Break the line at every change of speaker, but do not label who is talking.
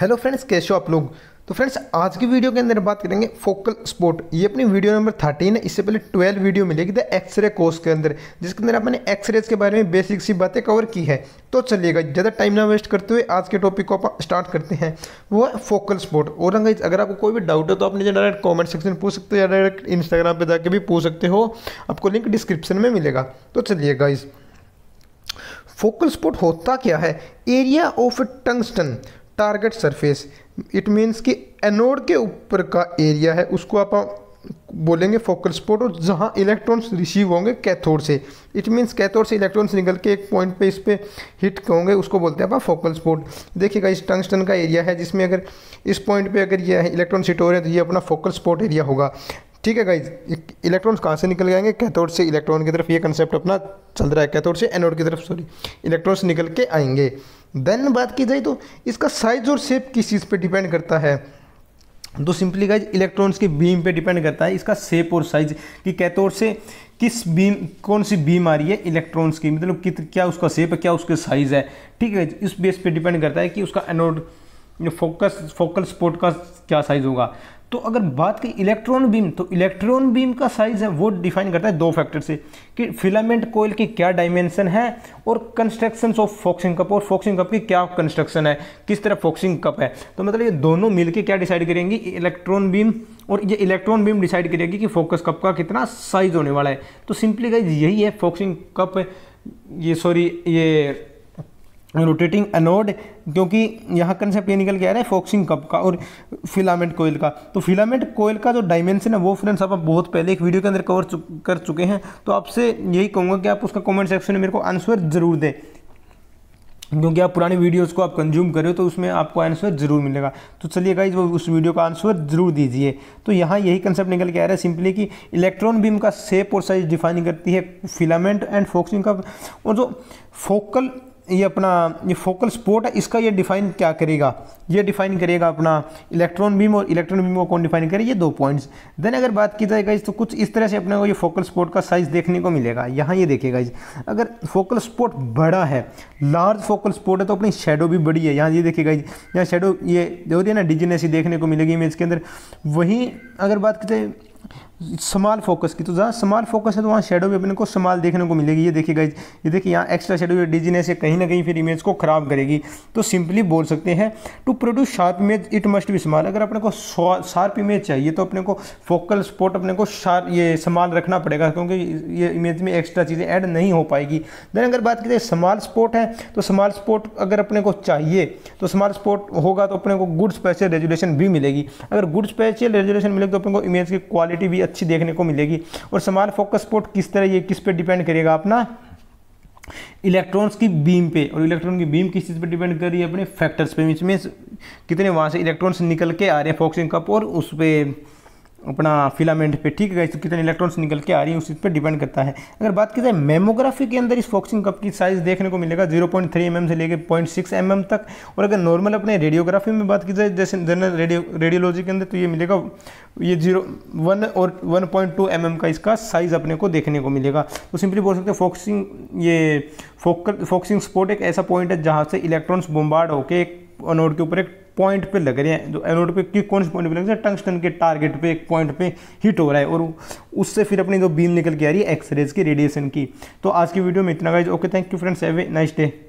hello friends कैसे हो आप लोग तो फ्रेंड्स आज की वीडियो के अंदर बात करेंगे फोकल स्पोर्ट ये अपनी वीडियो नंबर थर्टीन है इससे पहले ट्वेल्व वीडियो मिलेगी द एक्सरे कोर्स के अंदर जिसके अंदर आपने एक्सरेज के बारे में बेसिक सी बातें कवर की है तो चलिएगा ज़्यादा टाइम ना वेस्ट करते हुए आज के टॉपिक को आप स्टार्ट करते हैं वो है फोकल स्पोर्ट और अंग्रेज अगर आपको कोई भी डाउट है तो आप नीचे डायरेक्ट कॉमेंट सेक्शन पूछ सकते हो या डायरेक्ट इंस्टाग्राम पर जाकर भी पूछ सकते हो आपको लिंक डिस्क्रिप्शन में मिलेगा तो चलिएगा इस फोकल स्पोर्ट होता क्या है area of tungsten target surface it means कि एनोड के ऊपर का एरिया है उसको आप बोलेंगे फोकल स्पॉट और जहाँ इलेक्ट्रॉन्स रिसीव होंगे कैथोड से इट मीन्स कैथोड से इलेक्ट्रॉन्स निकल के एक पॉइंट पे इस पर हिट होंगे उसको बोलते हैं आप फोकल स्पॉट देखिएगा इस टंगस्टन का एरिया है जिसमें अगर इस पॉइंट पे अगर ये इलेक्ट्रॉन सिट हो रहे हैं तो ये अपना फोकल स्पॉट एरिया होगा ठीक है गाइज इलेक्ट्रॉन्स कहाँ से निकल जाएंगे कैथोड से इलेक्ट्रॉन की तरफ ये कंसेप्ट अपना चल रहा है कैथोड से एनोड की तरफ सॉरी इलेक्ट्रॉन्स निकल के आएंगे देन बात की जाए तो इसका साइज और शेप किस चीज़ पे डिपेंड करता है तो सिंपली गाइज इलेक्ट्रॉन्स के बीम पे डिपेंड करता है इसका शेप और साइज कि कैथोड से किस बीम कौन सी बीम आ रही है इलेक्ट्रॉन्स की मतलब कित क्या उसका शेप है क्या उसका साइज़ है ठीक है इस बेस पे डिपेंड करता है कि उसका एनोड फोकस फोकल स्पोर्ट का क्या साइज़ होगा तो अगर बात की इलेक्ट्रॉन बीम तो इलेक्ट्रॉन बीम का साइज़ है वो डिफाइन करता है दो फैक्टर से कि फिलामेंट कोयल की क्या डायमेंशन है और कंस्ट्रक्शन ऑफ फोक्सिंग कप और फोक्सिंग कप की क्या कंस्ट्रक्शन है किस तरह फोक्सिंग कप है तो मतलब ये दोनों मिलके क्या डिसाइड करेंगी इलेक्ट्रॉन बीम और ये इलेक्ट्रॉन बीम डिसाइड करेगी कि फोकस कप का कितना साइज़ होने वाला है तो सिंपली गाइज यही है फोक्सिंग कप ये सॉरी ये रोटेटिंग एनोड क्योंकि यहाँ कंसेप्ट ये निकल के आ रहा है फोक्सिंग कप का और फिलामेंट कोयल का तो फिलामेंट कोयल का जो डायमेंशन है वो फ्रेंड्स आप बहुत पहले एक वीडियो के अंदर कवर कर चुके हैं तो आपसे यही कहूँगा कि आप उसका कमेंट सेक्शन में मेरे को आंसर ज़रूर दें क्योंकि आप पुरानी वीडियोस को आप कंज्यूम करें तो उसमें आपको आंसर ज़रूर मिलेगा तो चलिए गाइज वो उस वीडियो का आंसर ज़रूर दीजिए तो यहाँ यही कंसेप्ट निकल के आ रहा है सिंपली कि इलेक्ट्रॉन बीम का शेप और साइज डिफाइन करती है फिलामेंट एंड फोक्सिंग का और जो फोकल ये अपना ये फोकल स्पोर्ट है इसका ये डिफाइन क्या करेगा ये डिफाइन करेगा अपना इलेक्ट्रॉन बीम और इलेक्ट्रॉन बीम को कौन डिफाइन करे ये दो पॉइंट्स देन अगर बात की जाएगा इस तो कुछ इस तरह से अपने को ये फोकल स्पोर्ट का साइज़ देखने को मिलेगा यहाँ ये देखेगा इस अगर फोकल स्पोर्ट बड़ा है लार्ज फोकल स्पोर्ट है तो अपनी शेडो भी बड़ी है यहाँ ये देखेगा इस यहाँ शेडो ये जो होती है ना डिजिनेसी देखने को मिलेगी इमेज के अंदर वहीं अगर बात की जाए स्माल फोकस की तो जहाँ स्माल फोकस है तो वहाँ शेडो भी अपने को स्माल देखने को मिलेगी ये देखिए गाइज ये देखिए यहाँ एक्स्ट्रा शेडो या डिजीनेस से कहीं ना कहीं फिर इमेज को ख़राब करेगी तो सिंपली बोल सकते हैं to produce sharp image it must be small अगर अपने को शार्प इमेज चाहिए तो अपने को फोकल स्पॉट अपने को शार्प ये स्माल रखना पड़ेगा क्योंकि ये इमेज में एक्स्ट्रा चीज़ें ऐड नहीं हो पाएगी देन अगर बात की जाए स्मॉल स्पॉट है तो स्माल स्पॉट अगर अपने को चाहिए तो स्माल स्पॉट होगा तो अपने को गुड स्पेशल रेजुलेशन भी मिलेगी अगर गुड स्पेशल रेजुलेशन मिलेगी तो अपने को इमेज की क्वालिटी क्वालिटी भी अच्छी देखने को मिलेगी और समान फोकस पोर्ट किस तरह ये किस पर डिपेंड करेगा अपना इलेक्ट्रॉन्स की बीम पे और इलेक्ट्रॉन की बीम किस चीज़ पे डिपेंड कर रही है अपने फैक्टर्स पे मीन्स कितने वहाँ से इलेक्ट्रॉन्स निकल के आ रहे हैं फोक्सिंग कप और उस पर अपना फिलामेंट पे ठीक है तो कितने इलेक्ट्रॉन्स निकल के आ रही है उस चीज़ पर डिपेंड करता है अगर बात की जाए मेमोग्राफी के अंदर इस फॉक्सिंग कप की साइज़ देखने को मिलेगा zero point three M M से लेकर पॉइंट सिक्स एम एम तक और अगर नॉर्मल अपने रेडियोग्राफी में बात की जाए जैसे जनरल रेडियो रेडियोलॉजी के अंदर तो ये मिलेगा ये जीरो वन और one point two M M का इसका साइज़ अपने को देखने को मिलेगा तो सिंपली बोल सकते हैं फोक्सिंग ये फोकल फोक्सिंग स्पॉट एक ऐसा पॉइंट है जहाँ से इलेक्ट्रॉन्स बोम्बार्ड होकर एक अनोड के ऊपर एक पॉइंट पे लग रहे हैं जो एनोड पे कि कौन से पॉइंट पे लग रहे हैं टंगस्टन के टारगेट पे एक पॉइंट पे हिट हो रहा है और उससे फिर अपनी जो बीम निकल के आ रही है एक्सरेज की रेडिएशन की तो आज की वीडियो में इतना guys okay thank you friends have nice day